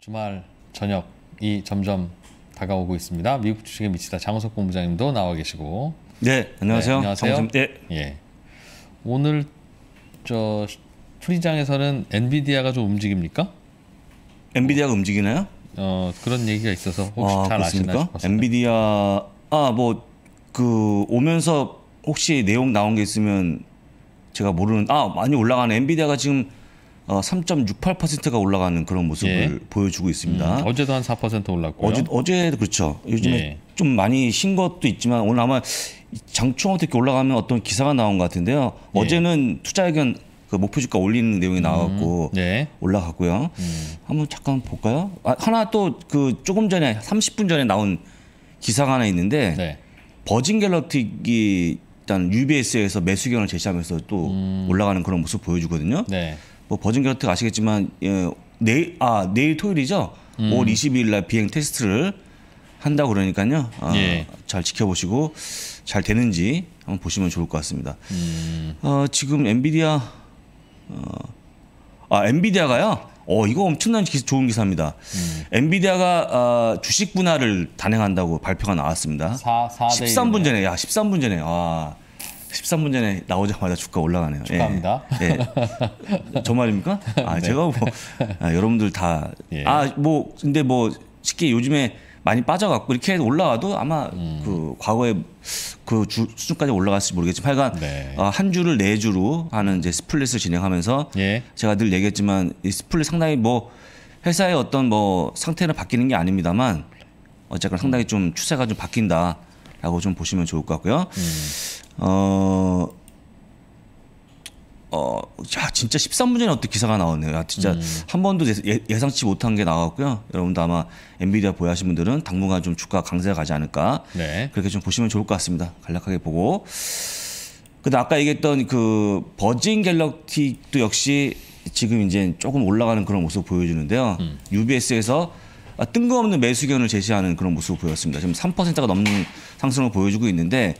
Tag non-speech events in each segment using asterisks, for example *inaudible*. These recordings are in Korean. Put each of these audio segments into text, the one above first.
주말 저녁이 점점 다가오고 있습니다. 미국 주식에 미치다 장우석 본부장님도 나와 계시고. 네, 안녕하세요. 네, 안녕하세요. 네. 예. 오늘 저 풀리장에서는 엔비디아가 좀 움직입니까? 엔비디아가 움직이나요? 어 그런 얘기가 있어서 혹시 아, 잘 그렇습니까? 아시나 싶어요 엔비디아 아뭐 그 오면서 혹시 내용 나온 게 있으면 제가 모르는 아 많이 올라가는 엔비디아가 지금 어, 3.68%가 올라가는 그런 모습을 예. 보여주고 있습니다. 음, 어제도 한 4% 올랐고요. 어제 어제 그렇죠. 요즘에 예. 좀 많이 신 것도 있지만 오늘 아마 장충어떻게 올라가면 어떤 기사가 나온 것 같은데요. 예. 어제는 투자의견 그 목표 주가 올리는 내용이 음, 나왔고 음, 네. 올라갔고요. 음. 한번 잠깐 볼까요? 아, 하나 또 그 조금 전에 30분 전에 나온 기사가 하나 있는데 네. 버진 갤럭틱이 일단 UBS에서 매수견을 제시하면서 또 음. 올라가는 그런 모습 보여주거든요. 네. 뭐 버진 결트 아시겠지만 예, 내일 아 내일 토요일이죠. 음. 5월 22일 날 비행 테스트를 한다고 그러니까요. 아, 예. 잘 지켜보시고 잘 되는지 한번 보시면 좋을 것 같습니다. 음. 어, 지금 엔비디아 어, 아 엔비디아가요. 어 이거 엄청난 기사, 좋은 기사입니다. 음. 엔비디아가 어, 아, 주식 분할을 단행한다고 발표가 나왔습니다. 4, 4 13분 전에 야 13분 전에 와. 아. 13분 전에 나오자마자 주가 올라가네요. 예. 축하합니다. 예. 예. 저 말입니까? *laughs* 아, 네. 제가 뭐 아, 여러분들 다 아뭐 예. 근데 뭐 쉽게 요즘에 많이 빠져갖고 이렇게 올라와도 아마 음. 그 과거에 그 주, 수준까지 올라갔을지 모르겠지만 하여간 네. 어, 한 주를 네 주로 하는 이제 스플릿을 진행하면서 예. 제가 늘 얘기했지만 이 스플릿 상당히 뭐 회사의 어떤 뭐 상태는 바뀌는 게 아닙니다만 어쨌거나 상당히 좀 추세가 좀 바뀐다라고 좀 보시면 좋을 것 같고요. 음. 어, 어, 야, 진짜 13분 전에 어떤 기사가 나왔네요. 야, 진짜 음. 한 번도 예, 상치 못한 게 나왔고요. 여러분도 아마 엔비디아 보유하신 분들은 당분간 좀 주가 강세가 가지 않을까. 네. 그렇게 좀 보시면 좋을 것 같습니다. 간략하게 보고. 근데 아까 얘기했던 그 버진 갤럭틱도 역시 지금 이제 조금 올라가는 그런 모습 보여주는데요. 음. UBS에서 뜬금없는 매수 견을 제시하는 그런 모습을 보였습니다. 지금 3%가 넘는 상승을 보여주고 있는데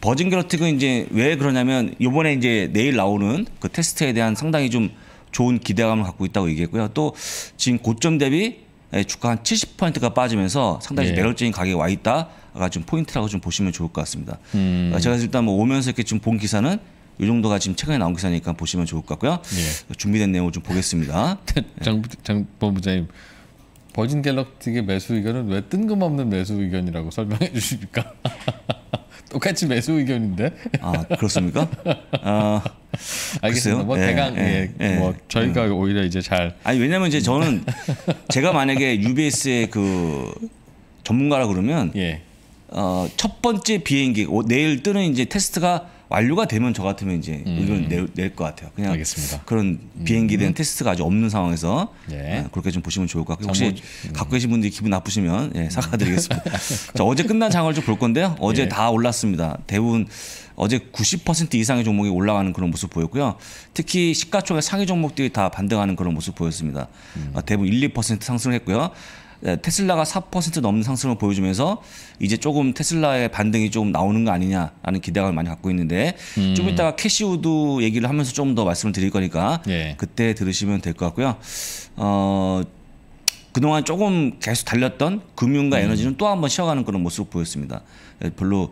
버진 결러트가 이제 왜 그러냐면 요번에 이제 내일 나오는 그 테스트에 대한 상당히 좀 좋은 기대감을 갖고 있다고 얘기했고요. 또 지금 고점 대비 예, 주가 한 70%가 빠지면서 상당히 예. 매력적인 가격에 와 있다가 좀 포인트라고 좀 보시면 좋을 것 같습니다. 음. 그러니까 제가 일단 뭐 오면서 이렇게 지금 본 기사는 이 정도가 지금 최근에 나온 기사니까 보시면 좋을 것 같고요. 예. 준비된 내용을 좀 보겠습니다. *laughs* 네, 장, 장 본부장님 버진 갤럭틱의 매수 의견은 왜 뜬금없는 매수 의견이라고 설명해 주십니까? *laughs* 똑같이 매수 의견인데. 아 그렇습니까? 아 *laughs* 알겠습니다. 글쎄요? 뭐 예, 대강 예, 예, 예. 뭐 저희가 음. 오히려 이제 잘. 아니 왜냐면 이제 저는 *laughs* 제가 만약에 UBS의 그 전문가라 그러면 예. 어, 첫 번째 비행기 내일 뜨는 이제 테스트가 완료가 되면 저 같으면 이제 음. 의견을 낼것 같아요. 그냥 알겠습니다. 그런 비행기된 음. 테스트가 아직 없는 상황에서 예. 아, 그렇게 좀 보시면 좋을 것 같고 혹시 음. 갖고 계신 분들이 기분 나쁘시면 예, 음. 사과드리겠습니다. *laughs* 자 어제 끝난 장을 좀 볼 건데요. 어제 예. 다 올랐습니다. 대부분 어제 90% 이상의 종목이 올라가는 그런 모습 보였고요. 특히 시가총액 상위 종목들이 다 반등하는 그런 모습 보였습니다. 음. 아, 대부분 1, 2% 상승했고요. 을 테슬라가 4% 넘는 상승을 보여주면서 이제 조금 테슬라의 반등이 좀 나오는 거 아니냐라는 기대감을 많이 갖고 있는데 음. 좀 이따가 캐시우드 얘기를 하면서 좀 더 말씀을 드릴 거니까 예. 그때 들으시면 될 것 같고요. 어, 그동안 조금 계속 달렸던 금융과 음. 에너지는 또 한 번 쉬어가는 그런 모습을 보였습니다. 예, 별로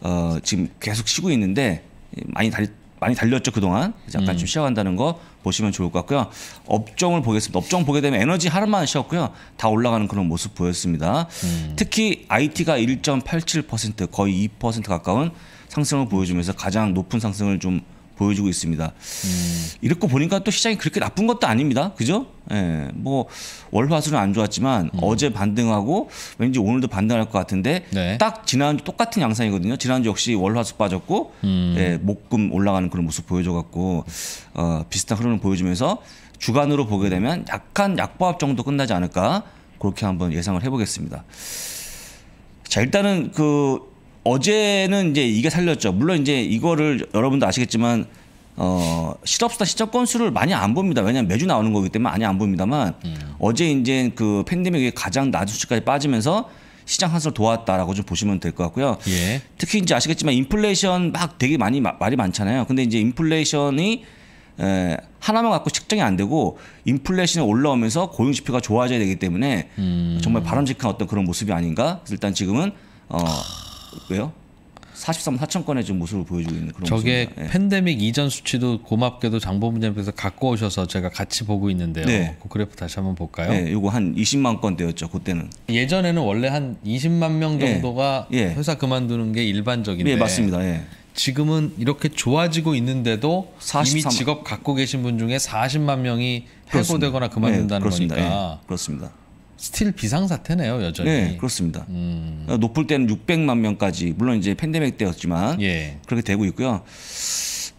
어, 지금 계속 쉬고 있는데 많이 달, 렸 많이 달렸죠 그동안 약간 음. 좀 쉬어간다는 거 보시면 좋을 것 같고요 업종을 보겠습니다 업종 보게 되면 에너지 하루만 쉬었고요 다 올라가는 그런 모습 보였습니다 음. 특히 IT가 1.87% 거의 2% 가까운 상승을 보여주면서 가장 높은 상승을 좀 보여주고 있습니다. 음. 이렇게 보니까 또 시장이 그렇게 나쁜 것도 아닙니다. 그죠? 예. 뭐 월화수는 안 좋았지만 음. 어제 반등하고 왠지 오늘도 반등할 것 같은데 네. 딱 지난주 똑같은 양상이거든요. 지난주 역시 월화수 빠졌고 음. 예, 목금 올라가는 그런 모습 보여줘 갖고 어, 비슷한 흐름을 보여주면서 주간으로 보게 되면 약간 약보합 정도 끝나지 않을까 그렇게 한번 예상을 해보겠습니다. 자 일단은 그 어제는 이제 이게 살렸죠. 물론 이제 이거를 여러분도 아시겠지만 어, 실업수당 시적 건수를 많이 안 봅니다. 왜냐하면 매주 나오는 거기 때문에 많이 안 봅니다만 음. 어제 이제 그 팬데믹이 가장 낮은 수치까지 빠지면서 시장 한수를 도왔다라고 좀 보시면 될 것 같고요. 예. 특히 이제 아시겠지만 인플레이션 막 되게 많이 말이 많잖아요. 근데 이제 인플레이션이 에, 하나만 갖고 측정이 안 되고 인플레이션이 올라오면서 고용 지표가 좋아져야 되기 때문에 음. 정말 바람직한 어떤 그런 모습이 아닌가. 일단 지금은 어. 왜요? 43만 4천 건의 지금 모습을 보여주고 있는 그런 저게 모습입니다. 예. 팬데믹 예. 이전 수치도 고맙게도 장 본부장님께서 갖고 오셔서 제가 같이 보고 있는데요. 네. 그 그래프 다시 한번 볼까요? 네, 예, 이거 한 20만 건대였죠. 그때는. 예전에는 원래 한 20만 명 예. 정도가 예. 회사 그만두는 게 일반적인데. 예, 맞습니다. 예. 지금은 이렇게 좋아지고 있는데도 43... 이미 직업 갖고 계신 분 중에 40만 명이 해고되거나 그만둔다는 예, 그렇습니다. 거니까. 그렇습니다. 스틸 비상사태네요 여전히. 네 그렇습니다. 음. 어, 높을 때는 600만 명까지 물론 이제 팬데믹 때였지만 예. 그렇게 되고 있고요.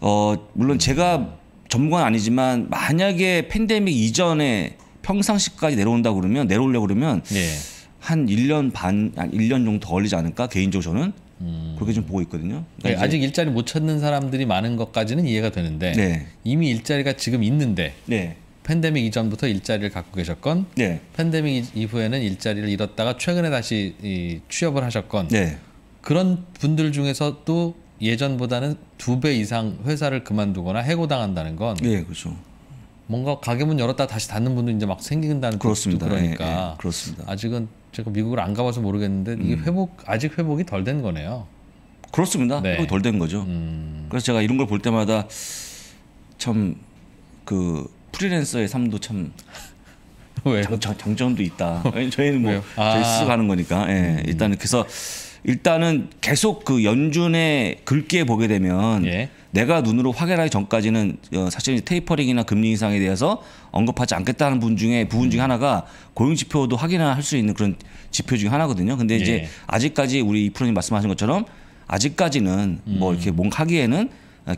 어 물론 음. 제가 전문가는 아니지만 만약에 팬데믹 이전에 평상시까지 내려온다 그러면 내려오려 그러면 예. 한 1년 반, 한 1년 정도 더 걸리지 않을까 개인적으로 저는 음. 그렇게 좀 보고 있거든요. 그러니까 네, 아직 일자리 못 찾는 사람들이 많은 것까지는 이해가 되는데 네. 이미 일자리가 지금 있는데 네. 팬데믹 이전부터 일자리를 갖고 계셨건 네. 팬데믹 이후에는 일자리를 잃었다가 최근에 다시 이 취업을 하셨건 네. 그런 분들 중에서 도 예전보다는 두 배 이상 회사를 그만두거나 해고당한다는 건 예, 그렇죠. 뭔가 가게 문 열었다 다시 닫는 분도 이제 막 생긴다는 그렇습니다. 그러니까 예, 예, 그러니까 그렇습니다. 아직은 제가 미국을 안 가봐서 모르겠는데 음. 이게 회복 아직 회복이 덜 된 거네요. 그렇습니다. 네. 덜된 거죠. 음. 그래서 제가 이런 걸 볼 때마다 참그 프리랜서의 삶도 참 *laughs* 왜요? 장, 점도 있다. *laughs* 저희는 뭐 아. 저희 스스 가는 거니까. 예. 음. 일단은 그래서 일단은 계속 그 연준의 글귀에 보게 되면 예. 내가 눈으로 확인하기 전까지는 어, 사실 테이퍼링이나 금리 인상에 대해서 언급하지 않겠다는 분 중에 부분 중에 음. 하나가 고용 지표도 확인할 수 있는 그런 지표 중에 하나거든요. 근데 이제 예. 아직까지 우리 이 프로님 말씀하신 것처럼 아직까지는 뭐 음. 뭐 이렇게 뭔가 하기에는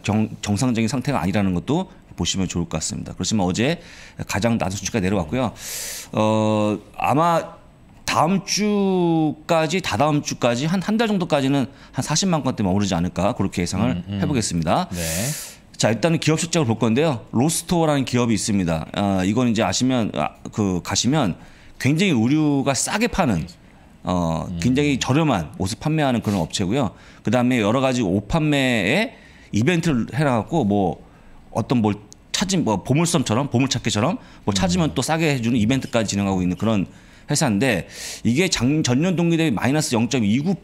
정, 정상적인 상태가 아니라는 것도 보시면 좋을 것 같습니다. 그렇지만 어제 가장 낮은 수치가 내려왔고요. 어, 아마 다음 주까지 다다음 주까지 한 한 달 정도까지는 한 40만 건대만 오르지 않을까 그렇게 예상을 음, 음. 해보겠습니다. 네. 자 일단은 기업 실적을 볼 건데요. 로스토어라는 기업이 있습니다. 어, 이건 이제 아시면 아, 그 가시면 굉장히 의류가 싸게 파는 어, 음. 굉장히 음. 저렴한 옷을 판매하는 그런 업체고요. 그 다음에 여러 가지 옷 판매에 이벤트를 해놔갖고 뭐 어떤 뭘 찾은 뭐 보물섬처럼 보물찾기처럼 뭐 찾으면 음. 또 싸게 해주는 이벤트까지 진행하고 있는 그런 회사인데 이게 작, 전년 동기 대비 마이너스 0.29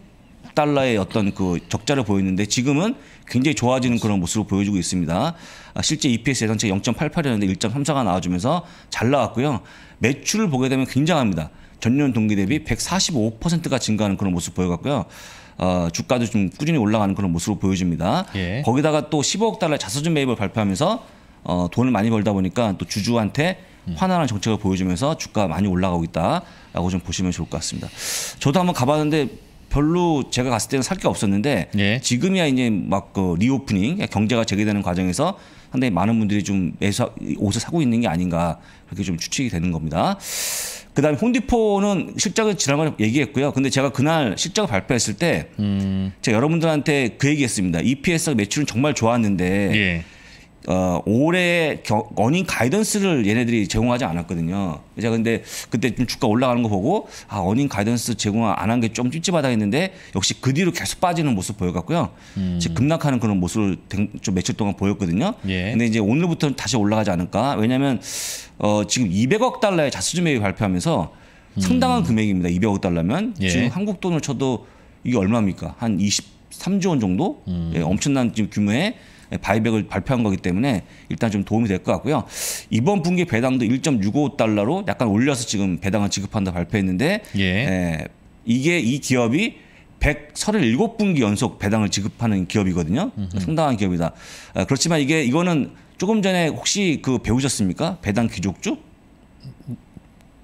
달러의 어떤 그 적자를 보였는데 지금은 굉장히 좋아지는 그런 모습을 보여주고 있습니다. 아, 실제 EPS 예상치 0.88이었는데 1.34가 나와주면서 잘 나왔고요. 매출을 보게 되면 굉장합니다. 전년 동기 대비 145%가 증가하는 그런 모습 보여갔고요. 어, 주가도 좀 꾸준히 올라가는 그런 모습으로 보여집니다. 예. 거기다가 또 15억 달러 자서전 매입을 발표하면서 어, 돈을 많이 벌다 보니까 또 주주한테 환한 정책을 보여주면서 주가 많이 올라가고 있다라고 좀 보시면 좋을 것 같습니다. 저도 한번 가봤는데 별로 제가 갔을 때는 살 게 없었는데 예. 지금이야 이제 막그 리오프닝 경제가 재개되는 과정에서 상당히 많은 분들이 좀 매수 옷을 사고 있는 게 아닌가 그렇게 좀 추측이 되는 겁니다. 그다음에 홈디포는 실적을 지난번에 얘기했고요. 근데 제가 그날 실적을 발표했을 때 음. 제가 여러분들한테 그 얘기했습니다. e p s 매출은 정말 좋았는데 예. 어, 올해 겨, 어닝 가이던스를 얘네들이 제공하지 않았거든요. 제가 근데 그때 좀 주가 올라가는 거 보고 아 어닝 가이던스 제공 안 한 게 좀 찝찝하다했는데 역시 그 뒤로 계속 빠지는 모습 보여갖고요. 음. 지금 급락하는 그런 모습을 좀 며칠 동안 보였거든요. 예. 근데 이제 오늘부터는 다시 올라가지 않을까? 왜냐하면 어, 지금 200억 달러의 자수주 매입 발표하면서 음. 상당한 금액입니다. 200억 달러면 예. 지금 한국 돈을 쳐도 이게 얼마입니까? 한 23조 원 정도? 음. 예, 엄청난 지금 규모의 바이백을 발표한 거기 때문에 일단 좀 도움이 될 것 같고요. 이번 분기 배당도 1.65달러로 약간 올려서 지금 배당을 지급한다 발표했는데 예. 예, 이게 이 기업이 137분기 연속 배당을 지급하는 기업이거든요. 음흠. 상당한 기업이다. 아, 그렇지만 이게 이거는 조금 전에 혹시 그 배우셨습니까? 배당 귀족주?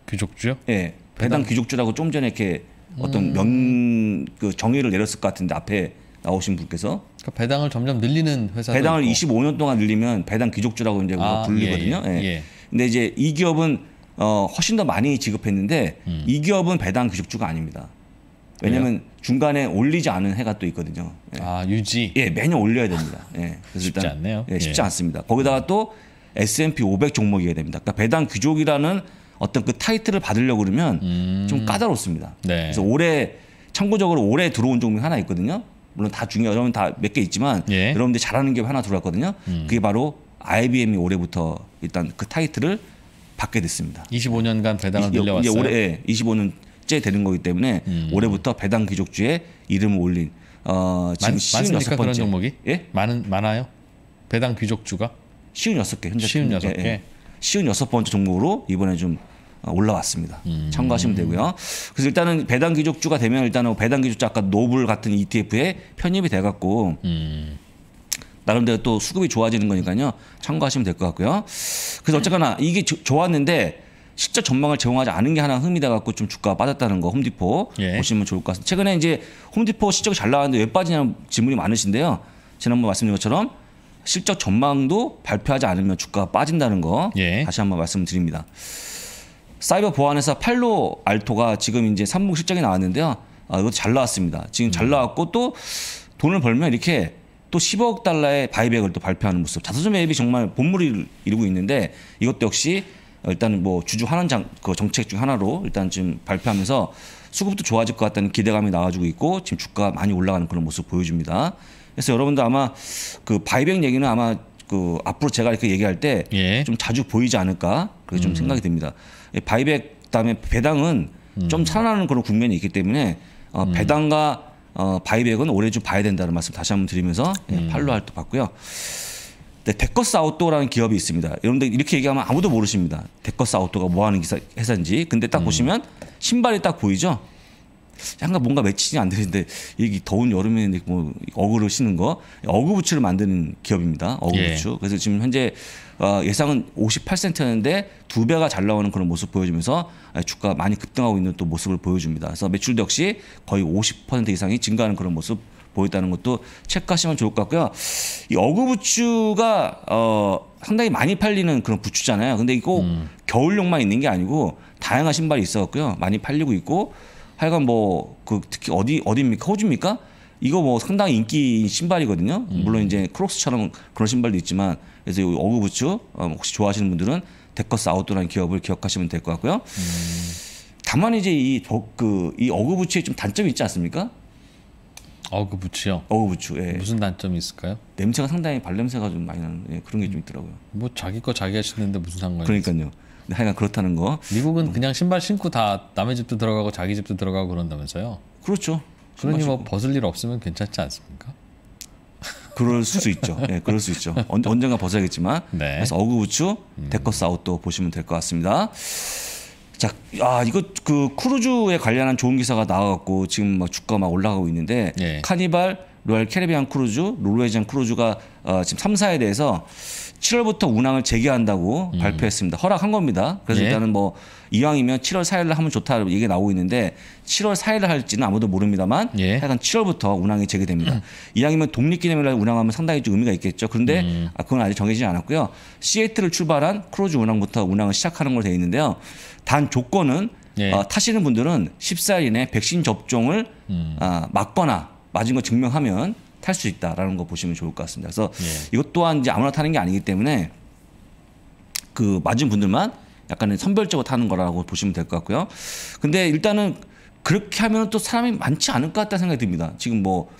귀족주요? 예. 네. 배당, 배당 귀족주라고 좀 전에 이렇게 어떤 음. 명그 정의를 내렸을 것 같은데 앞에 나오신 분께서 그러니까 배당을 점점 늘리는 회사 배당을 있고. 25년 동안 늘리면 배당 귀족주라고 이제 가 아, 불리거든요. 예, 예. 예. 근데 이제 이 기업은 어, 훨씬 더 많이 지급했는데 음. 이 기업은 배당 귀족주가 아닙니다. 왜냐하면 예. 중간에 올리지 않은 해가 또 있거든요. 예. 아 유지. 예 매년 올려야 됩니다. 예. 그래서 쉽지 일단, 않네요. 예, 쉽지 예. 않습니다. 거기다가 음. 또 S&P 500 종목이어야 됩니다. 그러니까 배당 귀족이라는 어떤 그 타이틀을 받으려고 그러면 음. 좀 까다롭습니다. 네. 그래서 올해 참고적으로 올해 들어온 종목 이 하나 있거든요. 물론 다 중요한 여러분 다 몇 개 있지만 예. 여러분들 잘하는 게 하나 들어왔거든요. 음. 그게 바로 IBM이 올해부터 일단 그 타이틀을 받게 됐습니다. 25년간 배당을 20, 늘려왔어요. 올해 25년째 예, 되는 거기 때문에 음. 올해부터 배당 귀족주에 이름을 올린 어 지금 많, 많습니까 그런 종목이? 예? 많은 많아요? 배당 귀족주가? 56개 현재 56개. 예, 예. 56번째 종목으로 이번에 좀 어, 올라왔습니다. 음. 참고하시면 되고요. 그래서 일단은 배당 기족주가 되면 일단은 배당 기족주 아까 노블 같은 ETF에 편입이 돼 갖고 음. 나름대로 또 수급이 좋아지는 거니까요. 참고하시면 될 것 같고요. 그래서 어쨌거나 이게 조, 좋았는데 실제 전망을 제공하지 않은 게 하나 흠이다 갖고 좀 주가가 빠졌다는 거 홈디포 예. 보시면 좋을 것 같습니다. 최근에 이제 홈디포 실적이 잘 나왔는데 왜 빠지냐는 질문이 많으신데요. 지난번 말씀드린 것처럼 실적 전망도 발표하지 않으면 주가가 빠진다는 거 예. 다시 한번 말씀드립니다. 사이버 보안에서 팔로 알토가 지금 이제 삼봉 실장이 나왔는데요. 아, 이거 잘 나왔습니다. 지금 잘 음. 나왔고 또 돈을 벌면 이렇게 또 10억 달러의 바이백을 또 발표하는 모습. 자서전 앱이 정말 본물을 이루고 있는데 이것도 역시 일단은 뭐 주주 환원 장, 그 정책 중 하나로 일단 지금 발표하면서 수급도 좋아질 것 같다는 기대감이 나와주고 있고 지금 주가 많이 올라가는 그런 모습 보여줍니다. 그래서 여러분도 아마 그 바이백 얘기는 아마 그 앞으로 제가 이렇게 얘기할 때좀 예. 자주 보이지 않을까 그게좀 음. 생각이 듭니다. 바이백 다음에 배당은 음. 좀 살아나는 그런 국면이 있기 때문에 어, 음. 배당과 어, 바이백은 올해 좀 봐야 된다는 말씀 다시 한번 드리면서 예, 음. 팔로 할도 봤고요. 네, 데커스 아웃도어라는 기업이 있습니다. 여러분들 이렇게 얘기하면 아무도 모르십니다. 데커스 아웃도어가 뭐 하는 회사인지. 근데 딱 음. 보시면 신발이 딱 보이죠? 약간 뭔가 매칭이 안 되는데 이게 더운 여름에 뭐 어그로 시는 거 어그 부츠를 만드는 기업입니다. 어그 예. 부츠. 그래서 지금 현재 어, 예상은 58센트였는데 두 배가 잘 나오는 그런 모습 보여주면서 아, 주가 많이 급등하고 있는 또 모습을 보여줍니다. 그래서 매출도 역시 거의 50% 이상이 증가하는 그런 모습 보였다는 것도 체크하시면 좋을 것 같고요. 이 어그 부츠가 어 상당히 많이 팔리는 그런 부츠잖아요. 근데 이거 음. 겨울용만 있는 게 아니고 다양한 신발이 있었고요. 많이 팔리고 있고 하여간 뭐그 특히 어디 어디입니까 호주입니까? 이거 뭐 상당히 인기 신발이거든요. 음. 물론 이제 크록스처럼 그런 신발도 있지만 그래서 이 어그부츠 어, 혹시 좋아하시는 분들은 데커스 아웃도라는 기업을 기억하시면 될 것 같고요. 음. 다만 이제 이그이 그 어그부츠에 좀 단점이 있지 않습니까? 어그부츠요. 어그부츠. 예. 무슨 단점이 있을까요? 냄새가 상당히 발냄새가 좀 많이 나는 예, 그런 게 좀 있더라고요. 뭐 자기 거 자기가 신는데 무슨 상관이? 그러니까요. 있어 하여간 그렇다는 거. 미국은 그냥 신발 신고 다 남의 집도 들어가고 자기 집도 들어가고 그런다면서요? 그렇죠. 그러니 뭐 벗을 일 없으면 괜찮지 않습니까? 그럴 수 있죠. 예, 네, 그럴 수 있죠. 언, 언젠가 벗어야겠지만. *laughs* 네. 그래서 어그우츠 음. 데커스 아웃도 보시면 될 것 같습니다. 자, 아 이거 그 크루즈에 관련한 좋은 기사가 나와갖고 지금 막 주가 막 올라가고 있는데 예. 카니발 로얄 캐리비안 크루즈, 롤웨이전 크루즈가 어, 지금 3사에 대해서 7월부터 운항을 재개한다고 음. 발표했습니다. 허락한 겁니다. 그래서 예. 일단은 뭐 이왕이면 7월 4일날 하면 좋다 얘기 나오고 있는데 7월 4일날 할지는 아무도 모릅니다만 예. 하여간 7월부터 운항이 재개됩니다. 음. 이왕이면 독립기념일날 운항하면 상당히 좀 의미가 있겠죠. 그런데 음. 아, 그건 아직 정해지지 않았고요. 시애틀을 출발한 크루즈 운항부터 운항을 시작하는 걸로 되어 있는데요. 단 조건은 예. 어, 타시는 분들은 14일 이내 백신 접종을 음. 어, 아, 맞거나 맞은 거 증명하면 탈수 있다라는 거 보시면 좋을 것 같습니다. 그래서 예. 이것 또한 이제 아무나 타는 게 아니기 때문에 그 맞은 분들만 약간은 선별적으로 타는 거라고 보시면 될 것 같고요. 근데 일단은 그렇게 하면 또 사람이 많지 않을 것 같다 는 생각이 듭니다. 지금 뭐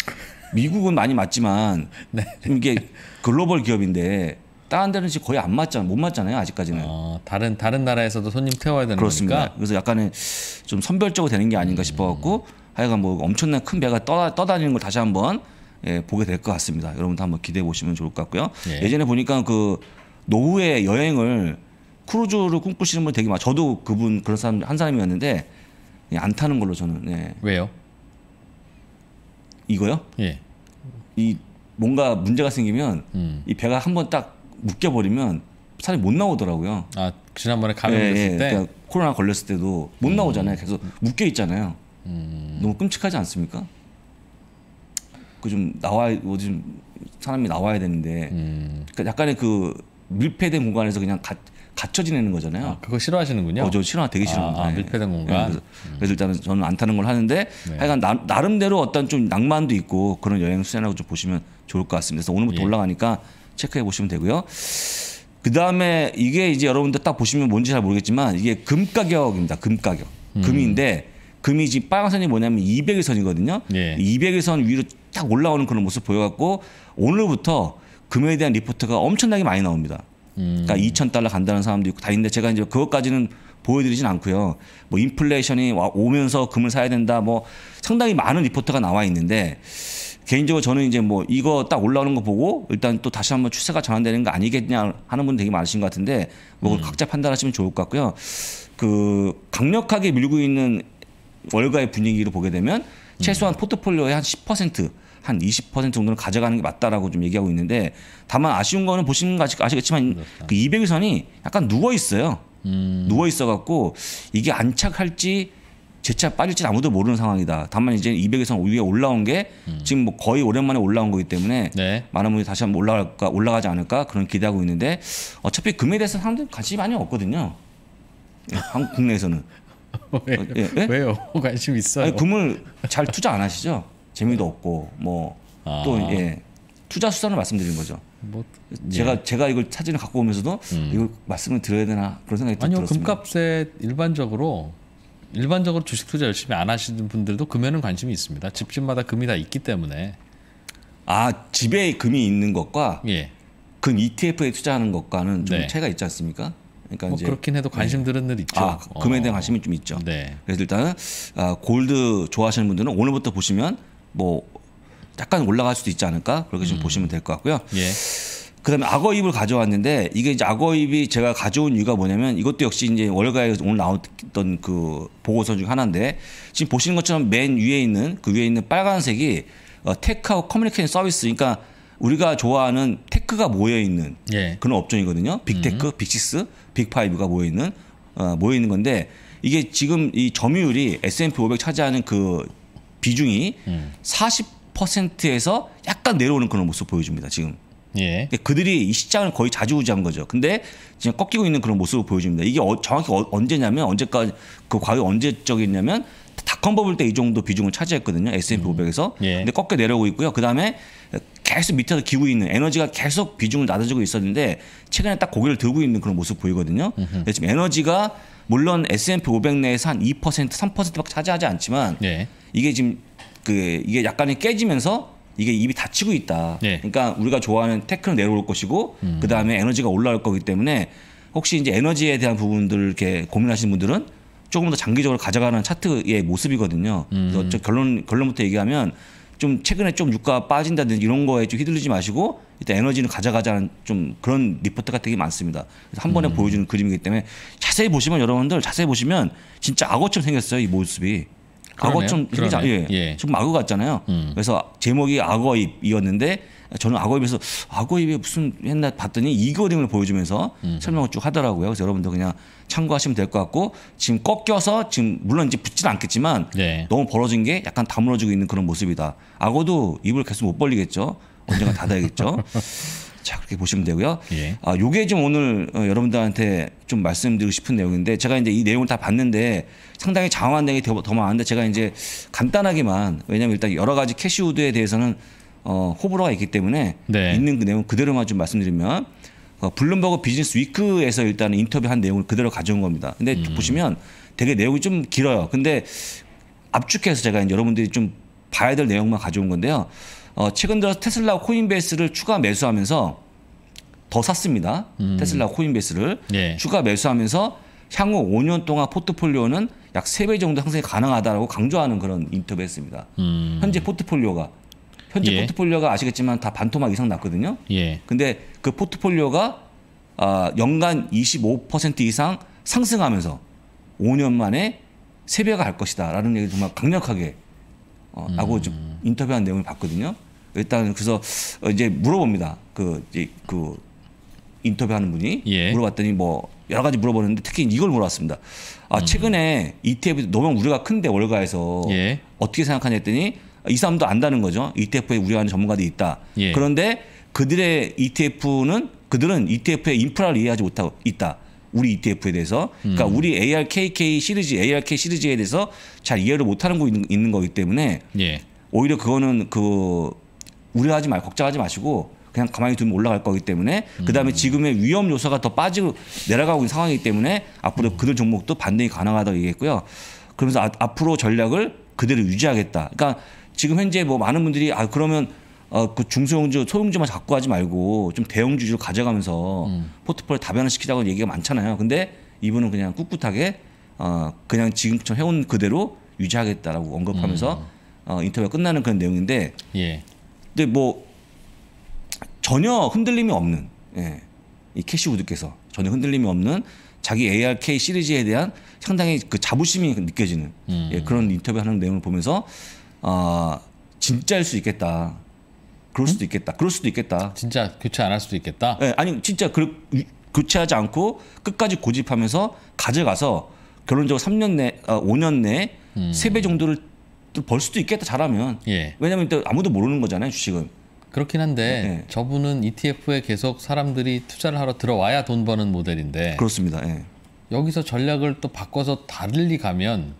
미국은 많이 맞지만 *laughs* 네. 이게 글로벌 기업인데 다른 데는 지금 거의 안 맞잖아요. 못 맞잖아요. 아직까지는. 어, 다른 다른 나라에서도 손님 태워야 되는 그렇습니다. 거니까. 그래서 약간은 좀 선별적으로 되는 게 아닌가 음. 싶어 갖고 하여간 뭐 엄청난 큰 배가 떠, 떠다니는 걸 다시 한번 예, 보게 될 것 같습니다. 여러분도 한번 기대해 보시면 좋을 것 같고요. 예. 전에 보니까 그 노후의 여행을 크루즈를 꿈꾸시는 분 되게 많아. 저도 그분 그런 사람 한 사람이었는데 예, 안 타는 걸로 저는. 예. 왜요? 이거요? 예. 이 뭔가 문제가 생기면 음. 이 배가 한번딱 묶여 버리면 사람이 못 나오더라고요. 아 지난번에 감염됐을 예, 예. 때 그러니까 코로나 걸렸을 때도 못 음. 나오잖아요. 계속 묶여 있잖아요. 음. 너무 끔찍하지 않습니까? 그좀 나와 요즘 뭐 사람이 나와야 되는데 음. 그러니까 약간의 그 밀폐된 공간에서 그냥 가, 갇혀 지내는 거잖아요. 아, 그거 싫어하시는군요. 어, 저 싫어, 되게 아, 싫어합니다. 아, 아, 밀폐된 네. 공간. 그래서, 음. 그래서, 일단은 저는 안 타는 걸 하는데 네. 하여간 나, 름대로 어떤 좀 낭만도 있고 그런 여행 수단하고좀 보시면 좋을 것 같습니다. 그래서 오늘부터 예. 올라가니까 체크해 보시면 되고요. 그 다음에 이게 이제 여러분들 딱 보시면 뭔지 잘 모르겠지만 이게 금 가격입니다. 금 가격. 음. 금인데 금이 지 빨간선이 뭐냐면 200일 선이거든요. 예. 200일 선 위로 딱 올라오는 그런 모습 보여갖고 오늘부터 금에 대한 리포트가 엄청나게 많이 나옵니다. 음. 그러니까 2천 달러 간다는 사람도 있고 다 있는데 제가 이제 그것까지는 보여드리진 않고요. 뭐 인플레이션이 오면서 금을 사야 된다. 뭐 상당히 많은 리포트가 나와 있는데 개인적으로 저는 이제 뭐 이거 딱 올라오는 거 보고 일단 또 다시 한번 추세가 전환되는 거 아니겠냐 하는 분 되게 많으신 것 같은데 뭐 음. 각자 판단하시면 좋을 것 같고요. 그 강력하게 밀고 있는 월가의 분위기를 보게 되면 최소한 포트폴리오의 한 10%, 한 20% 정도는 가져가는 게 맞다라고 좀 얘기하고 있는데 다만 아쉬운 거는 보시는 거 아시겠지만 그렇다. 200일선이 그 약간 누워 있어요. 음. 누워 있어 갖고 이게 안착할지 재차 빠질지 아무도 모르는 상황이다. 다만 이제 200에서 위에 올라온 게 음. 지금 뭐 거의 오랜만에 올라온 거기 때문에 네. 많은 분이 다시 한번 올라갈까 올라가지 않을까 그런 기대하고 있는데 어차피 금에 대해서 사람들 관심이 많이 없거든요. 예, 한국 국내에서는 왜, 아, 예. 예? 왜요? *laughs* 관심 있어요? 아니, 금을 잘 투자 안 하시죠? 재미도 없고 뭐또 아. 예. 투자 수단을 말씀드린 거죠. 뭐, 제가 예. 제가 이걸 사진을 갖고 오면서도 음. 이걸 말씀을 드려야 되나 그런 생각이 아니요, 들었습니다. 아니요 금값에 일반적으로 일반적으로 주식 투자 열심히 안 하시는 분들도 금에는 관심이 있습니다. 집집마다 금이 다 있기 때문에 아 집에 금이 있는 것과 예. 금 ETF에 투자하는 것과는 좀 네. 차이가 있지 않습니까? 그러니까 뭐 이제 그렇긴 해도 관심 네. 들은 늘 있죠. 아, 그 금에 대한 어. 관심이 좀 있죠. 네. 그래서 일단은 아, 골드 좋아하시는 분들은 오늘부터 보시면 뭐 약간 올라갈 수도 있지 않을까 그렇게 좀 음. 보시면 될 것 같고요. 예. 그다음에 악어 입을 가져왔는데 이게 이제 악어 입이 제가 가져온 이유가 뭐냐면 이것도 역시 이제 월가에 서 오늘 나왔던 그 보고서 중 하나인데 지금 보시는 것처럼 맨 위에 있는 그 위에 있는 빨간색이 어, 테크하고 커뮤니케이션 서비스 그러니까 우리가 좋아하는 테크가 모여 있는 예. 그런 업종이거든요. 빅테크, 음. 빅시스. 빅파이브가 모여 있는 어, 모여 있는 건데 이게 지금 이 점유율이 S&P 500 차지하는 그 비중이 음. 40%에서 약간 내려오는 그런 모습 보여줍니다. 지금. 예. 그들이 이 시장을 거의 자주우지한 거죠. 근데 지금 꺾이고 있는 그런 모습을 보여줍니다. 이게 어, 정확히 어, 언제냐면 언제까지 그 과거 언제적이냐면 닷컴 버블 때 이 정도 비중을 차지했거든요. S&P 500에서. 음. 예. 근데 꺾여 내려오고 있고요. 그다음에 계속 밑에서 기고 있는 에너지가 계속 비중을 낮아지고 있었는데 최근에 딱 고개를 들고 있는 그런 모습 보이거든요. 근데 지금 에너지가 물론 S&P 500 내에서 한 2% 3%밖에 차지하지 않지만 네. 이게 지금 그 이게 약간의 깨지면서 이게 입이 닫히고 있다. 네. 그러니까 우리가 좋아하는 테크는 내려올 것이고 음. 그 다음에 에너지가 올라올 거기 때문에 혹시 이제 에너지에 대한 부분들 이렇게 고민하시는 분들은 조금 더 장기적으로 가져가는 차트의 모습이거든요. 음. 그래서 결론 결론부터 얘기하면 좀 최근에 좀 유가 빠진다든지 이런 거에 좀 휘둘리지 마시고 일단 에너지는 가져가자는 좀 그런 리포트가 되게 많습니다. 그래서 한 번에 음. 보여주는 그림이기 때문에 자세히 보시면 여러분들 자세히 보시면 진짜 악어처럼 생겼어요 이 모습이. 악어처럼 생기지 예. 예. 좀 악어 같잖아요. 음. 그래서 제목이 악어입이었는데 저는 악어입에서 악어입이 무슨 했나 봤더니 이거 그림을 보여주면서 음. 설명을 쭉 하더라고요. 그래서 여러분들 그냥 참고하시면 될 것 같고 지금 꺾여서 지금 물론 이제 붙진 않겠지만 네. 너무 벌어진 게 약간 다물어지고 있는 그런 모습이다. 악어도 입을 계속 못 벌리겠죠. 언젠가 닫아야겠죠. *laughs* 자 그렇게 보시면 되고요. 예. 아 요게 좀 오늘 어, 여러분들한테 좀 말씀드리고 싶은 내용인데 제가 이제 이 내용을 다 봤는데 상당히 장황한 내용이 더, 더 많은데 제가 이제 간단하게만 왜냐면 일단 여러 가지 캐시우드에 대해서는 어, 호불호가 있기 때문에 네. 있는 그 내용 그대로만 좀 말씀드리면 어, 블룸버그 비즈니스 위크에서 일단 인터뷰한 내용을 그대로 가져온 겁니다. 근데 음. 보시면 되게 내용이 좀 길어요. 근데 압축해서 제가 여러분들이 좀 봐야 될 내용만 가져온 건데요. 어, 최근 들어 테슬라 코인베이스를 추가 매수하면서 더 샀습니다. 음. 테슬라 코인베이스를 예. 추가 매수하면서 향후 5년 동안 포트폴리오는 약 3배 정도 상승이 가능하다라고 강조하는 그런 인터뷰했습니다. 음. 현재 포트폴리오가 현재 예. 포트폴리오가 아시겠지만 다 반토막 이상 났거든요. 예. 근데 그 포트폴리오가 아, 연간 25% 이상 상승하면서 5년 만에 3배가 갈 것이다라는 얘기를 정말 강력하게 어, 라고 음. 좀 인터뷰한 내용을 봤거든요. 일단 그래서 어, 이제 물어봅니다. 그, 이제 그 인터뷰하는 분이 예. 물어봤더니 뭐 여러 가지 물어보는데 특히 이걸 물어봤습니다. 아, 음. 최근에 ETF 노명 우려가 큰데 월가에서 예. 어떻게 생각하냐 했더니 이 사람도 안다는 거죠. ETF에 우려하는 전문가들이 있다. 예. 그런데 그들의 ETF는 그들은 ETF의 인프라를 이해하지 못하고 있다. 우리 ETF에 대해서 그러니까 음. 우리 ARKK 시리즈, ARK 시리즈에 대해서 잘 이해를 못하는 거 있는, 있는 거기 때문에 예. 오히려 그거는 그 우려하지 말, 걱정하지 마시고 그냥 가만히 두면 올라갈 거기 때문에 음. 그다음에 음. 지금의 위험 요소가 더 빠지고 내려가고 있는 상황이기 때문에 앞으로 음. 그들 종목도 반등이 가능하다고 얘기했고요. 그러면서 아, 앞으로 전략을 그대로 유지하겠다. 그러니까 지금 현재 뭐 많은 분들이 아 그러면 어, 그 중소형주, 소형주만 자꾸 하지 말고 좀 대형주주로 가져가면서 음. 포트폴리오 다변화시키자고 얘기가 많잖아요. 근데 이분은 그냥 꿋꿋하게 어, 그냥 지금처럼 해온 그대로 유지하겠다라고 언급하면서 음. 어, 인터뷰가 끝나는 그런 내용인데 예. 근데 뭐 전혀 흔들림이 없는 예. 이 캐시 우드께서 전혀 흔들림이 없는 자기 ARK 시리즈에 대한 상당히 그 자부심이 느껴지는 음. 예, 그런 인터뷰하는 내용을 보면서 어, 아, 진짜일 수 있겠다. 그럴 수도 있겠다. 그럴 수도 있겠다. 진짜 교체 안 할 수도 있겠다. 네, 아니 진짜 그, 교체하지 않고 끝까지 고집하면서 가져가서 결론적으로 3년 내, 어, 5년 내에 음. 3배 정도를 또벌 수도 있겠다 잘하면. 예. 왜냐면 또 아무도 모르는 거잖아요 주식은. 그렇긴 한데 네. 저분은 ETF에 계속 사람들이 투자를 하러 들어와야 돈 버는 모델인데. 그렇습니다. 예. 여기서 전략을 또 바꿔서 다를리 가면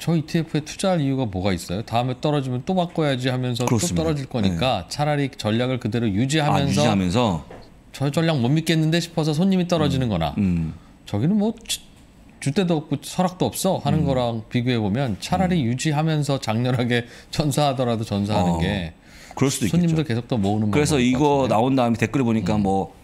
저 ETF에 투자할 이유가 뭐가 있어요? 다음에 떨어지면 또 바꿔야지 하면서 그렇습니다. 또 떨어질 거니까 네. 차라리 전략을 그대로 유지하면서, 아, 유지하면서 저 전략 못 믿겠는데 싶어서 손님이 떨어지는 음, 거나 음. 저기는 뭐줄데도 없고 설악도 없어 하는 음. 거랑 비교해 보면 차라리 음. 유지하면서 장렬하게 *laughs* 전사하더라도 전사하는 어, 게 그럴 수도 손님들 있겠죠. 계속 또 모으는 그래서 이거 같은 나온 다음에 댓글을 보니까 음. 뭐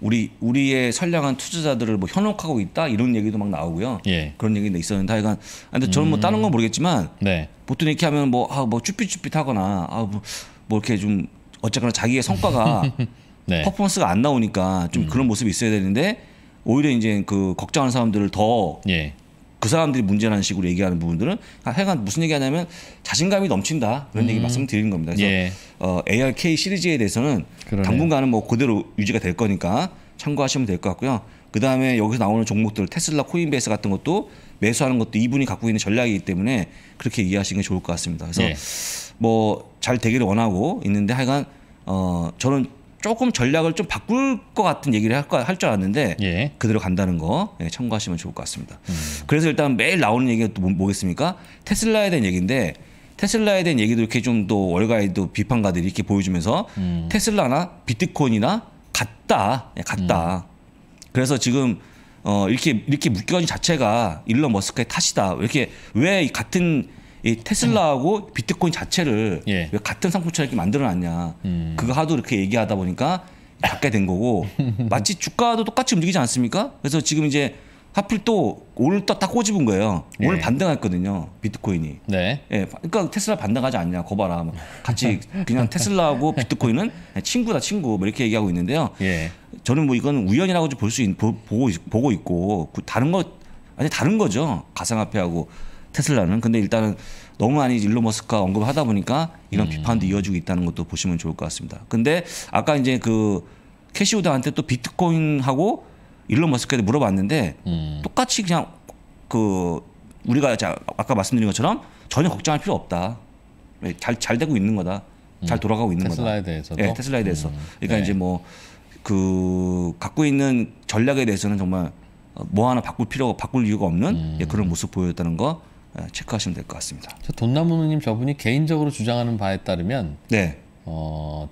우리 우리의 선량한 투자자들을 뭐 현혹하고 있다 이런 얘기도 막 나오고요. 예. 그런 얘기도 있었는데 하여간 아, 근데 저는 뭐 다른 건 음. 모르겠지만 네. 보통 이렇게 하면 뭐아뭐 쭈삣쭈삣하거나 아뭐 뭐 이렇게 좀 어쨌거나 자기의 성과가 *laughs* 네. 퍼포먼스가 안 나오니까 좀 음. 그런 모습이 있어야 되는데 오히려 이제 그 걱정하는 사람들을 더 예. 그 사람들이 문제라는 식으로 얘기하는 부분들은 하여간 아, 무슨 얘기하냐면 자신감이 넘친다 그런 음. 얘기 말씀드리는 겁니다. 그래서 예. 어, ARK 시리즈에 대해서는 그러네. 당분간은 뭐 그대로 유지가 될 거니까 참고하시면 될 것 같고요. 그 다음에 여기서 나오는 종목들 테슬라, 코인베이스 같은 것도 매수하는 것도 이분이 갖고 있는 전략이기 때문에 그렇게 이해하시는 게 좋을 것 같습니다. 그래서 예. 뭐잘 되기를 원하고 있는데 하여간 어 저는 조금 전략을 좀 바꿀 것 같은 얘기를 할 줄 알았는데 예. 그대로 간다는 거 예, 참고하시면 좋을 것 같습니다. 음. 그래서 일단 매일 나오는 얘기가 또 뭐, 겠습니까 테슬라에 대한 얘기인데 테슬라에 대한 얘기도 이렇게 좀 또 월가에도 비판가들이 이렇게 보여주면서 음. 테슬라나 비트코인이나 같다, 같다. 예, 음. 그래서 지금 어, 이렇게 이렇게 묶여진 자체가 일론 머스크의 탓이다. 이렇게 왜 같은 이 테슬라하고 비트코인 자체를 예. 왜 같은 상품처럼 이렇게 만들어놨냐. 음. 그거 하도 이렇게 얘기하다 보니까 갖게 된 거고 *laughs* 마치 주가도 똑같이 움직이지 않습니까? 그래서 지금 이제 하필 또 오늘 딱 꼬집은 거예요. 예. 오늘 반등했거든요. 비트코인이. 네. 예. 그러니까 테슬라 반등하지 않냐. 거 봐라. 뭐 같이 그냥 테슬라하고 *laughs* 비트코인은 친구다 친구 뭐 이렇게 얘기하고 있는데요. 예. 저는 뭐 이건 우연이라고 볼수 보고 보고 있고 그 다른 거 아니 다른 거죠. 가상화폐하고 테슬라는 근데 일단은 너무 많이 일론 머스크가 언급하다 보니까 이런 음. 비판도 이어지고 있다는 것도 보시면 좋을 것 같습니다. 근데 아까 이제 그 캐시우드한테 또 비트코인하고 일론 머스크한 물어봤는데 음. 똑같이 그냥 그 우리가 아까 말씀드린 것처럼 전혀 걱정할 필요 없다. 네, 잘, 잘 되고 있는 거다. 잘 음. 돌아가고 있는 테슬라에 거다. 대해서도? 네, 테슬라에 대해서. 음. 그러니까 네. 이제 뭐 그 갖고 있는 전략에 대해서는 정말 어, 뭐 하나 바꿀 필요 가 바꿀 이유가 없는 음. 예, 그런 모습 보였다는 거 예, 체크하시면 될 것 같습니다. 돈나무님 저분이 개인적으로 주장하는 바에 따르면 네. 어,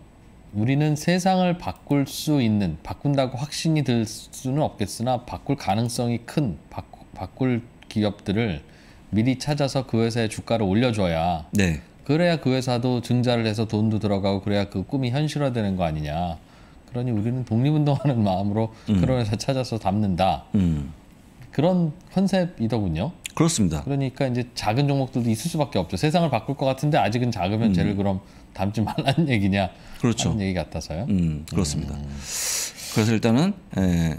우리는 세상을 바꿀 수 있는 바꾼다고 확신이 들 수는 없겠으나 바꿀 가능성이 큰 바꾸, 바꿀 기업들을 미리 찾아서 그 회사의 주가를 올려줘야 네. 그래야 그 회사도 증자를 해서 돈도 들어가고 그래야 그 꿈이 현실화되는 거 아니냐 그러니 우리는 독립운동하는 *laughs* 마음으로 음. 그런 회사 찾아서 담는다 음. 그런 컨셉이더군요 그렇습니다. 그러니까 이제 작은 종목들도 있을 수밖에 없죠. 세상을 바꿀 것 같은데 아직은 작으면 음. 쟤를 그럼 담지 말라는 얘기냐? 그렇죠. 하는 얘기 같아서요. 음, 그렇습니다. 음. 그래서 일단은 에, 예,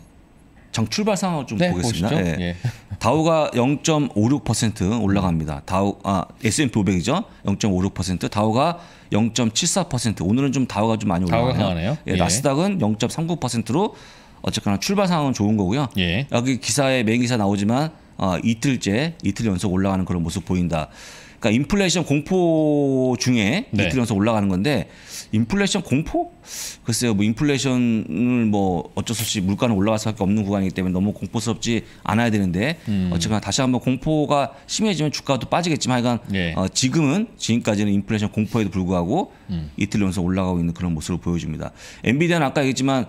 정 출발 상황을 좀 네, 보겠습니다. 예. 예. *laughs* 다우가 0.56% 올라갑니다. 음. 다우 아 S&P 500이죠. 0.56%. 다우가 0.74%. 오늘은 좀 다우가 좀 많이 올라가네요. 예, 예. 나스닥은 0.39%로 어쨌거나 출발 상황은 좋은 거고요. 예. 여기 기사에 메 기사 나오지만 어, 이틀째 이틀 연속 올라가는 그런 모습 보인다. 그러니까 인플레이션 공포 중에 네. 이틀 연속 올라가는 건데 인플레이션 공포? 글쎄요, 뭐 인플레이션을 뭐 어쩔 수 없이 물가는 올라갈 수밖에 없는 구간이기 때문에 너무 공포스럽지 않아야 되는데 음. 어쨌거나 다시 한번 공포가 심해지면 주가도 빠지겠지만 하여간 예. 어, 지금은 지금까지는 인플레이션 공포에도 불구하고 음. 이틀 연속 올라가고 있는 그런 모습을 보여줍니다. 엔비디아는 아까 얘기했지만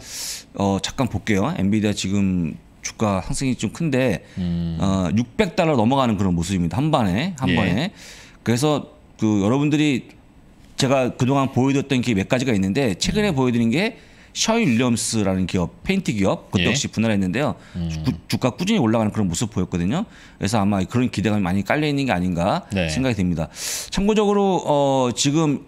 어, 잠깐 볼게요. 엔비디아 지금 주가 상승이 좀 큰데 음. 어, 600달러 넘어가는 그런 모습입니다. 한 번에 한 예. 번에. 그래서 그 여러분들이 제가 그동안 보여드렸던 게 몇 가지가 있는데 최근에 음. 보여드린 게 셔이 윌리엄스라는 기업, 페인트 기업 그것 도 예. 역시 분할했는데요. 음. 주가 꾸준히 올라가는 그런 모습 보였거든요. 그래서 아마 그런 기대감이 많이 깔려 있는 게 아닌가 네. 생각이 됩니다. 참고적으로 어, 지금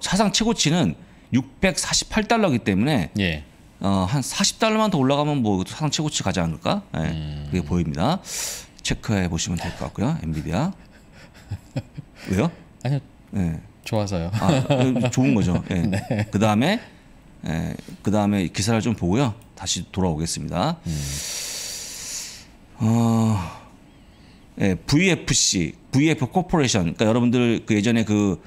사상 최고치는 648달러이기 때문에 예. 어, 한 40달러만 더 올라가면 뭐 사상 최고치 가지 않을까? 예, 음. 그게 보입니다. 체크해 보시면 될 것 같고요. 엔비디아. 왜요? 아니요. 예. 좋아서요. 아, 그 좋은 거죠. 예. *laughs* 네. 그 다음에 예, 그 다음에 기사를 좀 보고요. 다시 돌아오겠습니다. 음. 어, 예, VFC, VF 코퍼레이션. 그러니까 여러분들 그 예전에 그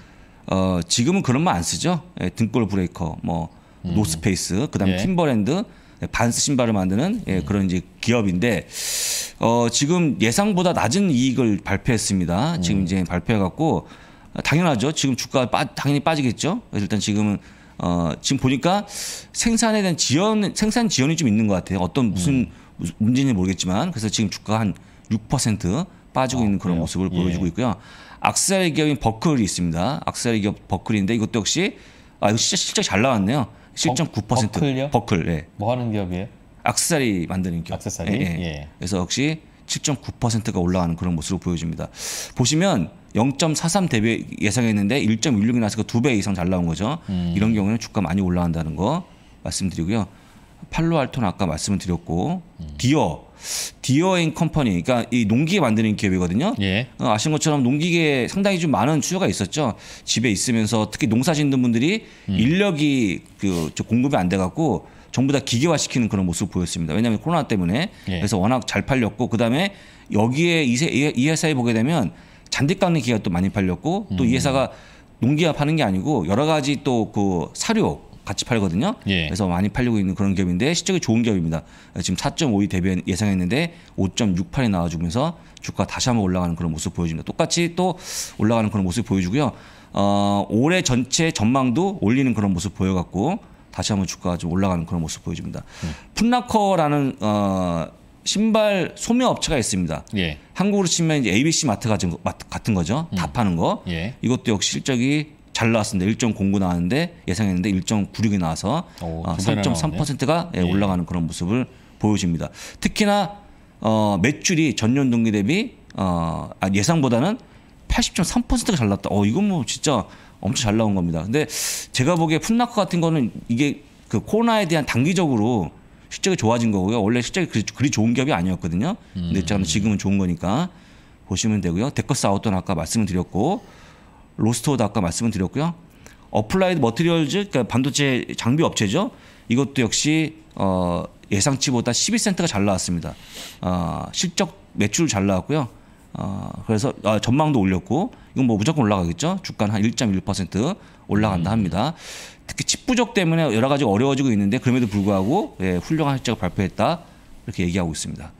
어, 지금은 그런 말 안 쓰죠. 예, 등골 브레이커, 뭐 음. 노스페이스, 그다음 예. 팀버랜드, 예, 반스 신발을 만드는 예, 음. 그런 이제 기업인데 어, 지금 예상보다 낮은 이익을 발표했습니다. 지금 음. 이제 발표해갖고 아, 당연하죠. 지금 주가 빠, 당연히 빠지겠죠. 그래서 일단 지금은 어, 지금 보니까 생산에 대한 지연, 생산 지연이 좀 있는 것 같아요. 어떤 무슨 음. 문제인지 모르겠지만 그래서 지금 주가 한 6% 빠지고 아, 있는 그런 그래요? 모습을 예. 보여주고 있고요. 악세사리 기업인 버클이 있습니다. 악세사리 기업 버클인데 이것도 역시 아 이거 진짜 실적 잘 나왔네요. 10.9% 버클요? 버클. 예. 뭐 하는 기업이에요? 악세사리 만드는 기업. 악세사리. 예, 예. 예. 그래서 역시 7.9%가 올라가는 그런 모습으로 보여집니다. 보시면 0.43 대비 예상했는데 1.16이 나서 두배 이상 잘 나온 거죠. 음. 이런 경우에는 주가 많이 올라간다는 거 말씀드리고요. 팔로알토는 아까 말씀을 드렸고 음. 디어 디어 앤 컴퍼니 그러니까 이 농기계 만드는 기업이거든요. 예. 어, 아신 것처럼 농기계 에 상당히 좀 많은 수요가 있었죠. 집에 있으면서 특히 농사 짓는 분들이 음. 인력이 그 공급이 안돼 갖고 전부 다 기계화시키는 그런 모습을 보였습니다. 왜냐하면 코로나 때문에 예. 그래서 워낙 잘 팔렸고 그 다음에 여기에 이, 세, 이 회사에 보게 되면 잔디 깎는 기계가 또 많이 팔렸고 또이 음. 회사가 농기화 파는 게 아니고 여러 가지 또 그 사료 같이 팔거든요. 예. 그래서 많이 팔리고 있는 그런 기업인데 실적이 좋은 기업입니다. 지금 4.52 대비 예상했는데 5.68이 나와주면서 주가 다시 한번 올라가는 그런 모습 보여줍니다. 똑같이 또 올라가는 그런 모습 보여주고요. 어, 올해 전체 전망도 올리는 그런 모습 보여갖고 다시 한번 주가가 좀 올라가는 그런 모습 보여줍니다. 음. 푼라커라는 어, 신발 소매 업체가 있습니다. 예. 한국으로 치면 ABC 마트 같은, 거, 같은 거죠. 음. 다 파는 거. 예. 이것도 역시 실적이 잘 나왔습니다. 1.09 나왔는데 예상했는데 1.96이 나와서 오, 어, 아, 3.3%가 예, 예, 올라가는 그런 모습을 보여줍니다. 특히나 어, 매출이 전년 동기 대비 어, 아, 예상보다는 80.3%가 잘 났다. 어, 이건 뭐 진짜 엄청 잘 나온 겁니다. 근데 제가 보기에 풋나크 같은 거는 이게 그 코로나에 대한 단기적으로 실적이 좋아진 거고요. 원래 실적이 그리, 그리 좋은 기업이 아니었거든요. 근데 음. 지금은 좋은 거니까 보시면 되고요. 데커스 아웃도 아까 말씀을 드렸고 로스트워드 아까 말씀을 드렸고요. 어플라이드 머티리얼즈 그러니까 반도체 장비 업체죠. 이것도 역시 어, 예상치보다 11센트가 잘 나왔습니다. 어, 실적 매출 잘 나왔고요. 어, 그래서 아, 전망도 올렸고 이건 뭐 무조건 올라가겠죠. 주가는 한1.1% 올라간다 합니다. 특히 칩 부족 때문에 여러 가지 어려워지고 있는데 그럼에도 불구하고 예, 훌륭한 실적을 발표했다 이렇게 얘기하고 있습니다.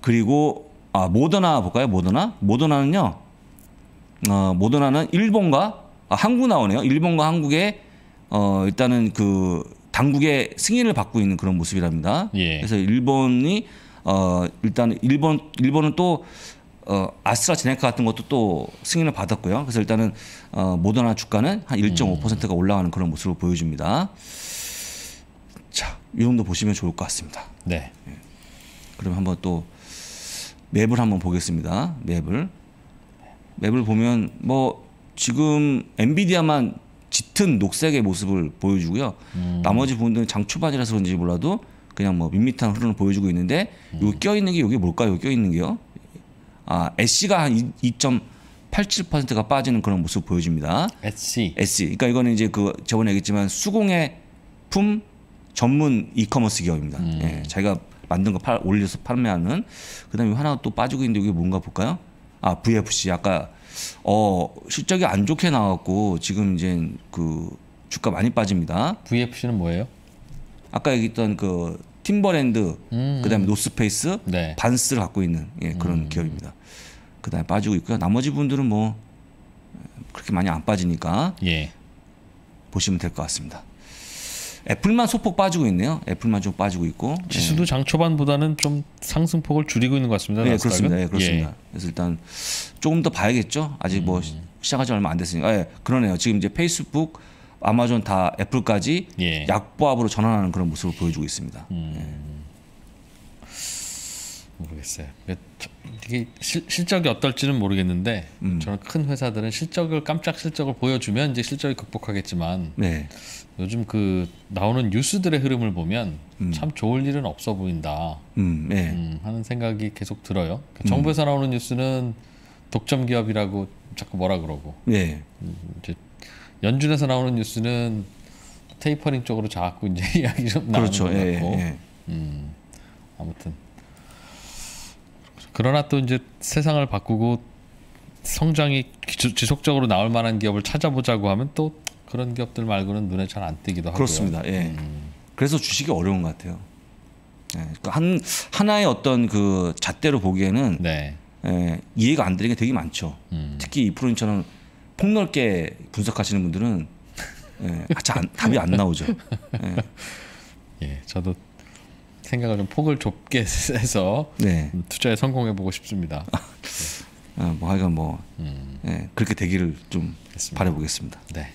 그리고 아 모더나 볼까요? 모더나 모더나는요. 어, 모더나는 일본과 아, 한국 나오네요. 일본과 한국의 어, 일단은 그 당국의 승인을 받고 있는 그런 모습이랍니다. 예. 그래서 일본이 어, 일단 일본 일본은 또 어, 아스트라제네카 같은 것도 또 승인을 받았고요. 그래서 일단은 어, 모더나 주가는 한 1.5%가 음. 올라가는 그런 모습을 보여줍니다. 자, 이 정도 보시면 좋을 것 같습니다. 네. 예. 그럼 한번 또 맵을 한번 보겠습니다. 맵을. 맵을 보면 뭐 지금 엔비디아만 짙은 녹색의 모습을 보여주고요. 음. 나머지 부분들은 장 초반이라서 그런지 몰라도 그냥 뭐 밋밋한 흐름을 보여주고 있는데 음. 요 껴있는 게 이게 뭘까요? 껴있는 게요. 아, 에쉬가한 2.87%가 빠지는 그런 모습 보여줍니다. 애쉬. 애쉬. 그러니까 이거는 이제 그 저번에 얘기했지만 수공예 품 전문 이커머스 기업입니다. 음. 예, 자기가 만든 거 팔, 올려서 판매하는. 그다음에 하나 또 빠지고 있는데 이게 뭔가 볼까요? 아 VFC 아까 어 실적이 안 좋게 나왔고 지금 이제 그 주가 많이 빠집니다. VFC는 뭐예요? 아까 얘기했던 그 팀버랜드, 음, 그다음에 노스페이스, 네. 반스를 갖고 있는 예, 그런 음. 기업입니다. 그다음에 빠지고 있고요. 나머지 분들은 뭐 그렇게 많이 안 빠지니까 예. 보시면 될 것 같습니다. 애플만 소폭 빠지고 있네요. 애플만 좀 빠지고 있고 지수도 예. 장 초반보다는 좀 상승폭을 줄이고 있는 것 같습니다. 네, 예, 그렇습니다. 예, 그렇습니다. 그래서 일단 조금 더 봐야겠죠. 아직 뭐 음. 시작하지 얼마 안 됐으니까. 아, 예, 그러네요. 지금 이제 페이스북, 아마존 다 애플까지 예. 약보합으로 전환하는 그런 모습을 보여주고 있습니다. 음. 예. 모르겠어요. 이게 실, 실적이 어떨지는 모르겠는데 음. 저는 큰 회사들은 실적을 깜짝 실적을 보여주면 이제 실적이 극복하겠지만 네. 요즘 그 나오는 뉴스들의 흐름을 보면 음. 참 좋을 일은 없어 보인다 음, 네. 음, 하는 생각이 계속 들어요. 그러니까 음. 정부에서 나오는 뉴스는 독점 기업이라고 자꾸 뭐라 그러고 네. 이제 연준에서 나오는 뉴스는 테이퍼링 쪽으로 자꾸 이제 *laughs* 이야기 좀 그렇죠. 나오는 것 예, 같고 예. 음, 아무튼 그러나 또 이제 세상을 바꾸고 성장이 지속적으로 나올 만한 기업을 찾아보자고 하면 또 그런 기업들 말고는 눈에 잘안띄기도하고 그렇습니다. 예. 음. 그래서 주식이 어려운 것 같아요. 예. 그러니까 한 하나의 어떤 그 잣대로 보기에는 네. 예, 이해가 안 되는 게 되게 많죠. 음. 특히 이 프로님처럼 폭넓게 분석하시는 분들은 예, 잘 답이 안 나오죠. 예. *laughs* 예, 저도 생각을 좀 폭을 좁게 *laughs* 해서 네. 음, 투자에 성공해 보고 싶습니다. *laughs* 아, 뭐 하여간 뭐 음. 예, 그렇게 되기를 좀 바라보겠습니다. 네.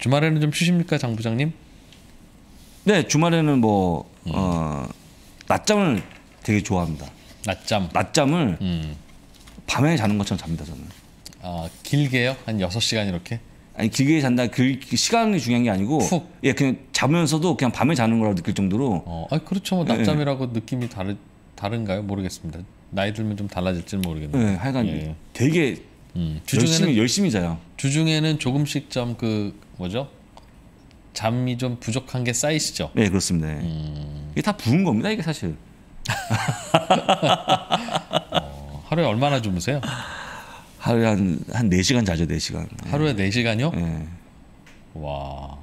주말에는 좀 쉬십니까 장 부장님? 네 주말에는 뭐 음. 어, 낮잠을 되게 좋아합니다. 낮잠. 낮잠을 음. 밤에 자는 것처럼 잡니다 저는. 아 길게요? 한 6시간 이렇게? 아니 길게 잔다 그 시간이 중요한 게 아니고 푹. 예 그냥 자면서도 그냥 밤에 자는 거라고 느낄 정도로 어, 아 그렇죠 뭐 예, 예. 낮잠이라고 예. 느낌이 다르 다른가요 모르겠습니다 나이 들면 좀 달라질지는 모르겠는데 예, 하여간 예. 예. 되게 음. 주중에는 열심히, 열심히 자요 주중에는 조금씩 좀그 뭐죠? 잠이 좀 부족한 게 쌓이시죠? 네 그렇습니다. 네. 음... 이게 다 부은 겁니다 이게 사실. *laughs* 어, 하루에 얼마나 주무세요? 하루에 한, 한 4시간 자죠 4시간. 하루에 네. 시간요 네. 와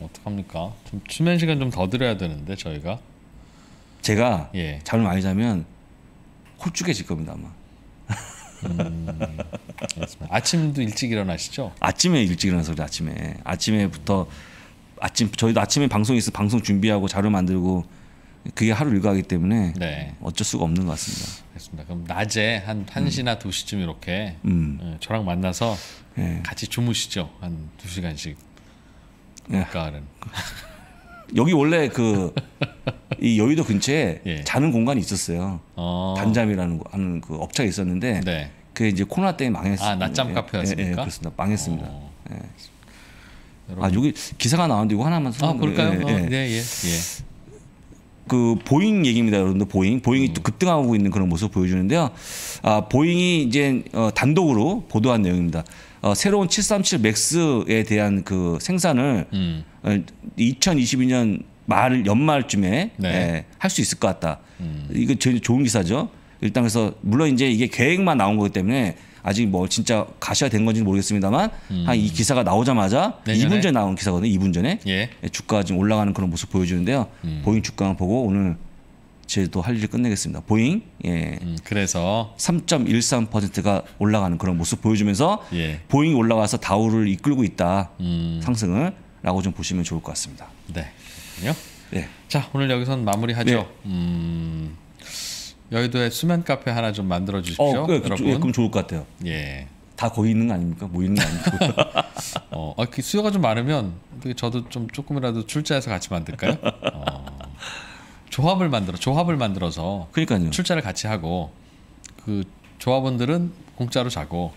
어떡합니까? 좀 수면 시간 좀 더 드려야 되는데 저희가. 제가 예. 잠을 많이 자면 홀쭉해질 겁니다 아마. 음, 아침도 일찍 일어나시죠? 아침에 일찍 일어나서 그래 아침에 아침에부터 아침 저희도 아침에 방송 있어 방송 준비하고 자료 만들고 그게 하루 일과하기 때문에 네. 어쩔 수가 없는 것 같습니다. 알겠습니다. 그럼 낮에 한 1시나 음. 2시쯤 이렇게 음. 예, 저랑 만나서 네. 같이 주무시죠. 한 2시간씩. 그러니까 예. *laughs* 여기 원래 그 이 여의도 근처에 예. 자는 공간이 있었어요. 어. 단잠이라는 하는 그 업체가 있었는데 네. 그 이제 코로나 때문에 망했어요. 아 낮잠 예, 카페였습니까? 예, 예, 그렇습니다. 망했습니다. 어. 예. 아 여기 기사가 나왔는데 이거 하나만 써. 명아 볼까요? 예, 네 예. 예. 그 보잉 얘기입니다, 여러분들. 보잉, 보잉이 음. 또 급등하고 있는 그런 모습 보여주는데요. 아 보잉이 이제 어, 단독으로 보도한 내용입니다. 어, 새로운 737 맥스에 대한 그 생산을 음. 2022년 어, 말 연말쯤에 네. 예, 할수 있을 것 같다. 음. 이거 제일 좋은 기사죠. 일단 그래서 물론 이제 이게 계획만 나온 거기 때문에 아직 뭐 진짜 가시가 된 건지는 모르겠습니다만 음. 한이 기사가 나오자마자 내년에? 2분 전에 나온 기사거든요. 2분 전에 예. 예 주가 가 지금 올라가는 그런 모습 보여주는데요. 음. 보잉 주가만 보고 오늘 제도 할 일을 끝내겠습니다. 보잉 예. 음, 그래서 3.13%가 올라가는 그런 모습 보여주면서 예. 보잉이 올라가서 다우를 이끌고 있다 음. 상승을 라고 좀 보시면 좋을 것 같습니다. 네. 네. 자 오늘 여기서 마무리하죠. 네. 음. 여의도에 수면 카페 하나 좀 만들어 어, 주십시오. 어, 그래, 예, 여러분. 예, 그럼 좋을 것 같아요. 예. 다 거기 있는 거 아닙니까? 모이는 뭐 거 아니고. *laughs* 어, 아, 그 수요가 좀 많으면 저도 좀 조금이라도 출자해서 같이 만들까요? 어, 조합을 만들어 조합을 만들어서 그러니까요. 출자를 같이 하고 그 조합원들은 공짜로 자고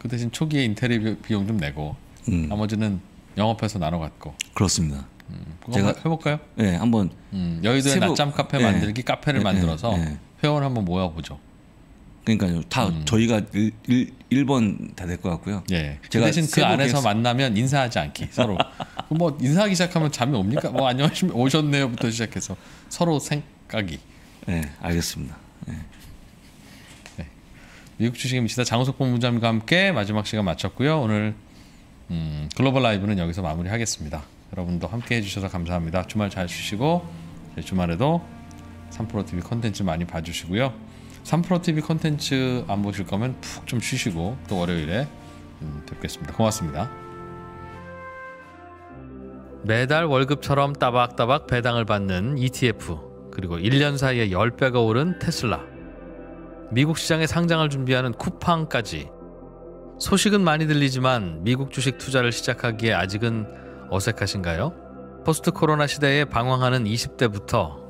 그 대신 초기에 인테리어 비용 좀 내고 음. 나머지는 영업해서 나눠 갖고 그렇습니다. 음, 제가 해볼까요? 네, 한번 음, 여의도에 새벽... 낮잠 카페 예. 만들기 네. 카페를 네. 만들어서 네. 회원 한번 모아보죠. 그러니까요. 다 음. 저희가 일, 일, 1번 다 될 것 같고요. 예. 그 제가 대신 그 안에서 했... 만나면 인사하지 않기 서로. *laughs* 뭐 인사하기 시작하면 잠이 옵니까? 뭐 안녕하십니까 오셨네요부터 시작해서 서로 생각이. 네, 알겠습니다. 네. 네. 미국 주식의 미다 장우석 본부장님과 함께 마지막 시간 마쳤고요. 오늘 음, 글로벌 라이브는 여기서 마무리하겠습니다. 여러분도 함께 해주셔서 감사합니다. 주말 잘 쉬시고 주말에도 3프로TV 컨텐츠 많이 봐주시고요 3프로TV 컨텐츠 안 보실 거면 푹 좀 쉬시고 또 월요일에 음, 뵙겠습니다 고맙습니다 매달 월급처럼 따박따박 배당을 받는 ETF 그리고 1년 사이에 10배가 오른 테슬라 미국 시장에 상장을 준비하는 쿠팡까지 소식은 많이 들리지만 미국 주식 투자를 시작하기에 아직은 어색하신가요? 포스트 코로나 시대에 방황하는 20대부터